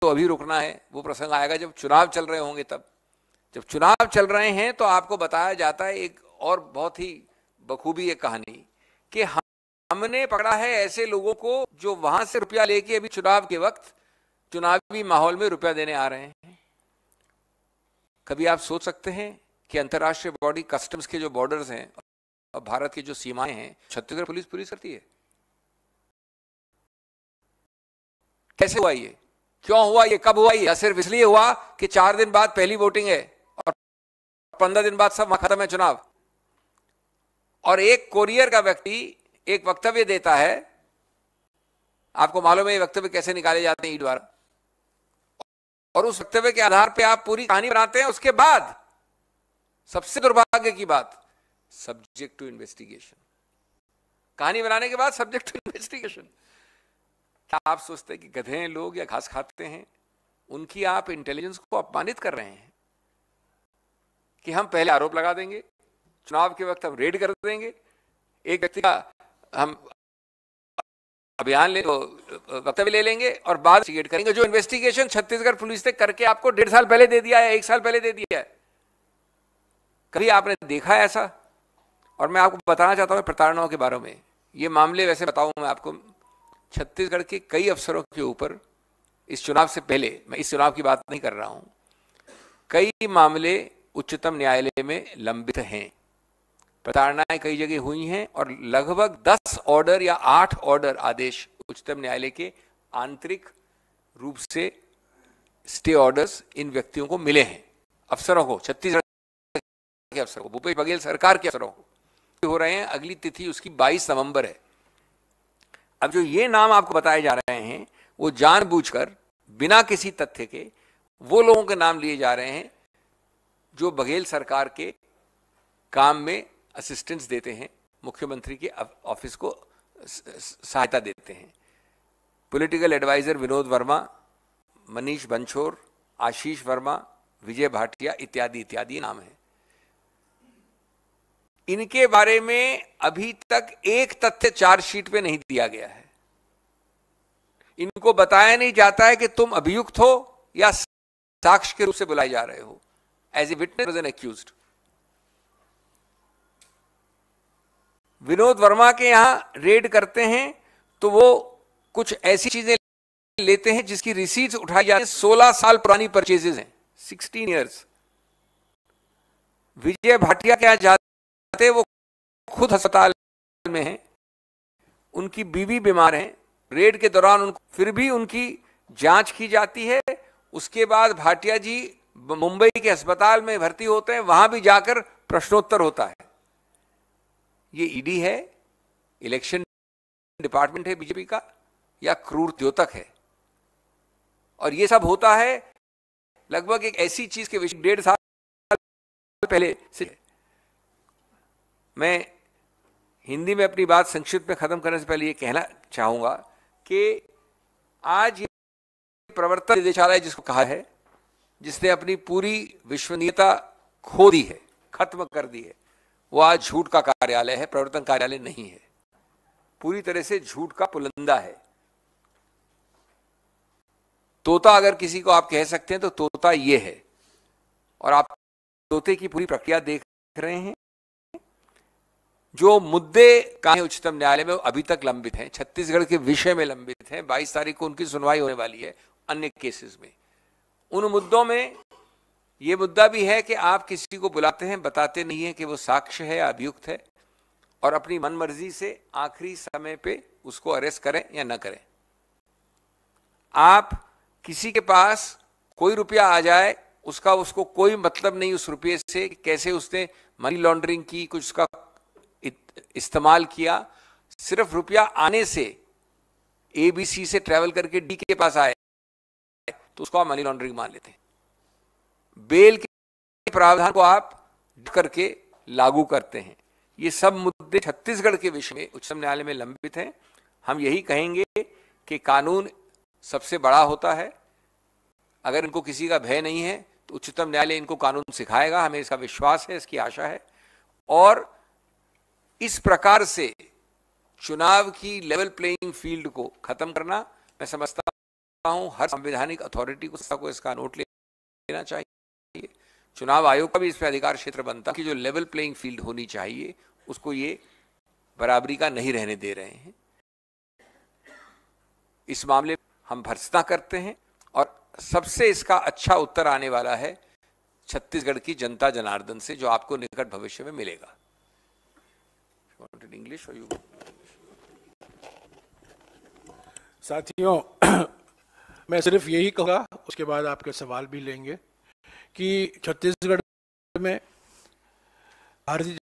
तो अभी रुकना है वो प्रसंग आएगा जब चुनाव चल रहे होंगे तब जब चुनाव चल रहे हैं तो आपको बताया जाता है एक और बहुत ही बखूबी एक कहानी कि हम हमने पकड़ा है ऐसे लोगों को जो वहां से रुपया लेके अभी चुनाव के वक्त चुनावी माहौल में रुपया देने आ रहे हैं कभी आप सोच सकते हैं कि अंतर्राष्ट्रीय बॉडी कस्टम्स के जो बॉर्डर्स हैं और भारत की जो सीमाएं हैं छत्तीसगढ़ पुलिस पूरी करती है कैसे हुआ ये क्यों हुआ ये कब हुआ या सिर्फ इसलिए हुआ कि चार दिन बाद पहली वोटिंग है और पंद्रह दिन बाद सब खत्म है चुनाव और एक कोरियर का व्यक्ति एक वक्तव्य देता है आपको मालूम है ये वक्तव्य कैसे निकाले जाते हैं ई द्वारा और उस वक्तव्य के आधार पर आप पूरी कहानी बनाते हैं उसके बाद सबसे दुर्भाग्य की बात सब्जेक्ट टू इन्वेस्टिगेशन कहानी बनाने के बाद सब्जेक्ट टू इन्वेस्टिगेशन क्या आप सोचते हैं कि गधे हैं लोग या घास खाते हैं उनकी आप इंटेलिजेंस को अपमानित कर रहे हैं कि हम पहले आरोप लगा देंगे चुनाव के वक्त हम रेड कर देंगे एक व्यक्ति का हम अभियान ले तो, वक्तव्य ले लेंगे और बाद करेंगे जो इन्वेस्टिगेशन छत्तीसगढ़ पुलिस ने करके आपको डेढ़ साल पहले दे दिया है एक साल पहले दे दिया है कभी आपने देखा है ऐसा और मैं आपको बताना चाहता हूँ प्रताड़नाओं के बारे में ये मामले वैसे बताऊँ मैं आपको छत्तीसगढ़ के कई अफसरों के ऊपर इस चुनाव से पहले मैं इस चुनाव की बात नहीं कर रहा हूं कई मामले उच्चतम न्यायालय में लंबित हैं प्रताड़नाएं कई जगह हुई हैं और लगभग 10 ऑर्डर या 8 ऑर्डर आदेश उच्चतम न्यायालय के आंतरिक रूप से स्टे ऑर्डर्स इन व्यक्तियों को मिले हैं अफसरों को छत्तीसगढ़ के अफसरों को भूपेश बघेल सरकार के अफसरों को हो रहे हैं अगली तिथि उसकी 22 नवंबर है अब जो ये नाम आपको बताए जा रहे हैं वो जानबूझकर बिना किसी तथ्य के वो लोगों के नाम लिए जा रहे हैं जो बघेल सरकार के काम में असिस्टेंस देते हैं मुख्यमंत्री के ऑफिस को सहायता देते हैं पॉलिटिकल एडवाइज़र विनोद वर्मा मनीष बंछोर आशीष वर्मा विजय भाटिया इत्यादि इत्यादि नाम हैं इनके बारे में अभी तक एक तथ्य चार्जशीट पे नहीं दिया गया है इनको बताया नहीं जाता है कि तुम अभियुक्त हो या साक्ष के रूप से बुलाए जा रहे हो as a witness an accused Vinod Verma के यहां रेड करते हैं तो वो कुछ ऐसी चीजें लेते हैं जिसकी रिसीट उठाई जाती है सोलह साल पुरानी परचेजेस हैं सिक्सटीन ईयर्स विजय भाटिया के यहां थे वो खुद अस्पताल में हैं उनकी बीवी बीमार हैं रेड के दौरान उनको फिर भी उनकी जांच की जाती है उसके बाद भाटिया जी मुंबई के अस्पताल में भर्ती होते हैं वहां भी जाकर प्रश्नोत्तर होता है ये ईडी है इलेक्शन डिपार्टमेंट है बीजेपी का या क्रूर द्योतक है और ये सब होता है लगभग एक ऐसी चीज के विषय डेढ़ साल पहले से मैं हिंदी में अपनी बात संक्षिप्त में ख़त्म करने से पहले ये कहना चाहूंगा कि आज ये प्रवर्तन निदेशालय जिसको कहा है जिसने अपनी पूरी विश्वनीयता खो दी है खत्म कर दी है वो आज झूठ का कार्यालय है प्रवर्तन कार्यालय नहीं है पूरी तरह से झूठ का पुलंदा है तोता अगर किसी को आप कह सकते हैं तो तोता ये है और आप तोते की पूरी प्रक्रिया देख रहे हैं जो मुद्दे का उच्चतम न्यायालय में अभी तक लंबित हैं छत्तीसगढ़ के विषय में लंबित हैं बाईस तारीख को उनकी सुनवाई होने वाली है अन्य केसेस में उन मुद्दों में ये मुद्दा भी है कि आप किसी को बुलाते हैं बताते नहीं है कि वो साक्ष्य है या अभियुक्त है और अपनी मनमर्जी से आखिरी समय पे उसको अरेस्ट करें या ना करें आप किसी के पास कोई रुपया आ जाए उसका उसको कोई मतलब नहीं उस रुपये से कैसे उसने मनी लॉन्ड्रिंग की कुछ उसका इस्तेमाल किया सिर्फ रुपया आने से एबीसी से ट्रेवल करके डी के पास आए तो उसको आप मनी लॉन्ड्रिंग मान लेते बेल के प्रावधान को आप करके लागू करते हैं ये सब मुद्दे छत्तीसगढ़ के विषय में उच्चतम न्यायालय में लंबित हैं हम यही कहेंगे कि कानून सबसे बड़ा होता है अगर इनको किसी का भय नहीं है तो उच्चतम न्यायालय इनको कानून सिखाएगा हमें इसका विश्वास है इसकी आशा है और इस प्रकार से चुनाव की लेवल प्लेइंग फील्ड को खत्म करना मैं समझता हूं हर संवैधानिक अथॉरिटी को, को इसका नोट लेना चाहिए चुनाव आयोग का भी इस पर अधिकार क्षेत्र बनता कि जो लेवल प्लेइंग फील्ड होनी चाहिए उसको ये बराबरी का नहीं रहने दे रहे हैं इस मामले हम भर्सना करते हैं और सबसे इसका अच्छा उत्तर आने वाला है छत्तीसगढ़ की जनता जनार्दन से जो आपको निकट भविष्य में मिलेगा इंग्लिश और यू साथियों मैं सिर्फ यही कहूँगा उसके बाद आपके सवाल भी लेंगे कि छत्तीसगढ़ में भारतीय